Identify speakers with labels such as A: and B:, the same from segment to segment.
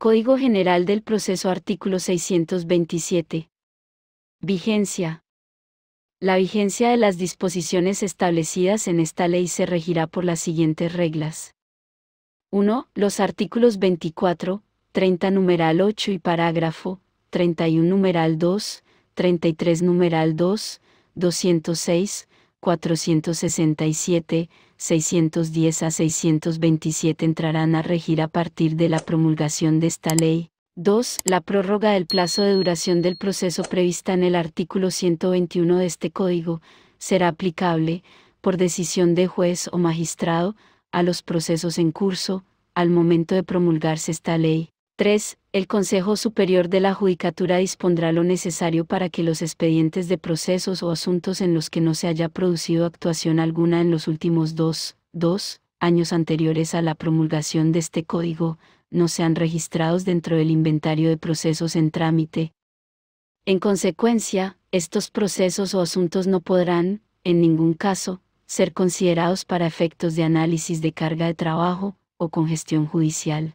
A: Código General del Proceso Artículo 627. Vigencia. La vigencia de las disposiciones establecidas en esta ley se regirá por las siguientes reglas. 1. Los artículos 24, 30 numeral 8 y parágrafo, 31 numeral 2, 33 numeral 2, 206, 467, 610 a 627 entrarán a regir a partir de la promulgación de esta ley. 2. La prórroga del plazo de duración del proceso prevista en el artículo 121 de este Código será aplicable, por decisión de juez o magistrado, a los procesos en curso, al momento de promulgarse esta ley. 3. El Consejo Superior de la Judicatura dispondrá lo necesario para que los expedientes de procesos o asuntos en los que no se haya producido actuación alguna en los últimos dos, dos años anteriores a la promulgación de este código, no sean registrados dentro del inventario de procesos en trámite. En consecuencia, estos procesos o asuntos no podrán, en ningún caso, ser considerados para efectos de análisis de carga de trabajo o congestión judicial.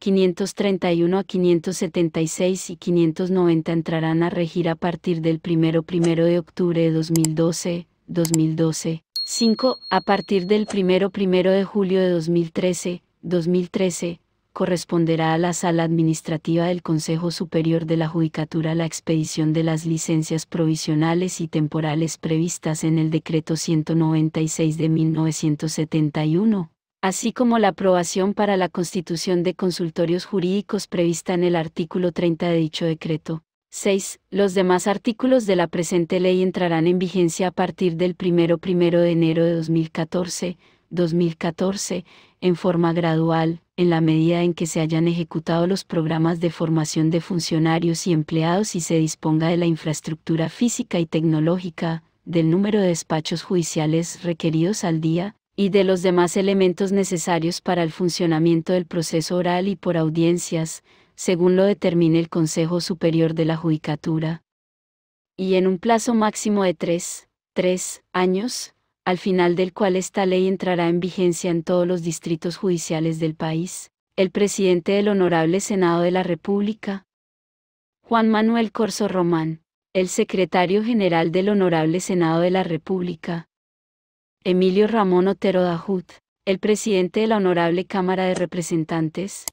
A: 531 a 576 y 590 entrarán a regir a partir del 1 1 de octubre de 2012, 2012. 5. A partir del 1 1 de julio de 2013, 2013, corresponderá a la Sala Administrativa del Consejo Superior de la Judicatura la expedición de las licencias provisionales y temporales previstas en el Decreto 196 de 1971, así como la aprobación para la constitución de consultorios jurídicos prevista en el artículo 30 de dicho decreto. 6. Los demás artículos de la presente ley entrarán en vigencia a partir del 1 de enero de 2014, 2014, en forma gradual, en la medida en que se hayan ejecutado los programas de formación de funcionarios y empleados y se disponga de la infraestructura física y tecnológica, del número de despachos judiciales requeridos al día, y de los demás elementos necesarios para el funcionamiento del proceso oral y por audiencias, según lo determine el Consejo Superior de la Judicatura. Y en un plazo máximo de tres, tres años, al final del cual esta ley entrará en vigencia en todos los distritos judiciales del país, el presidente del Honorable Senado de la República, Juan Manuel Corso Román, el secretario general del Honorable Senado de la República, Emilio Ramón Otero Dajut, el presidente de la Honorable Cámara de Representantes.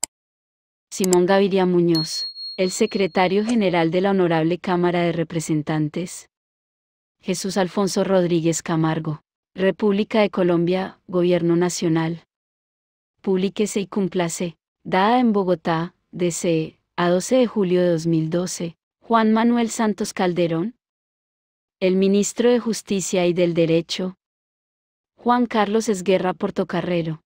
A: Simón Gaviria Muñoz, el secretario general de la Honorable Cámara de Representantes. Jesús Alfonso Rodríguez Camargo, República de Colombia, Gobierno Nacional. Públiquese y cúmplase, dada en Bogotá, DC, a 12 de julio de 2012, Juan Manuel Santos Calderón. El ministro de Justicia y del Derecho, Juan Carlos Esguerra Portocarrero.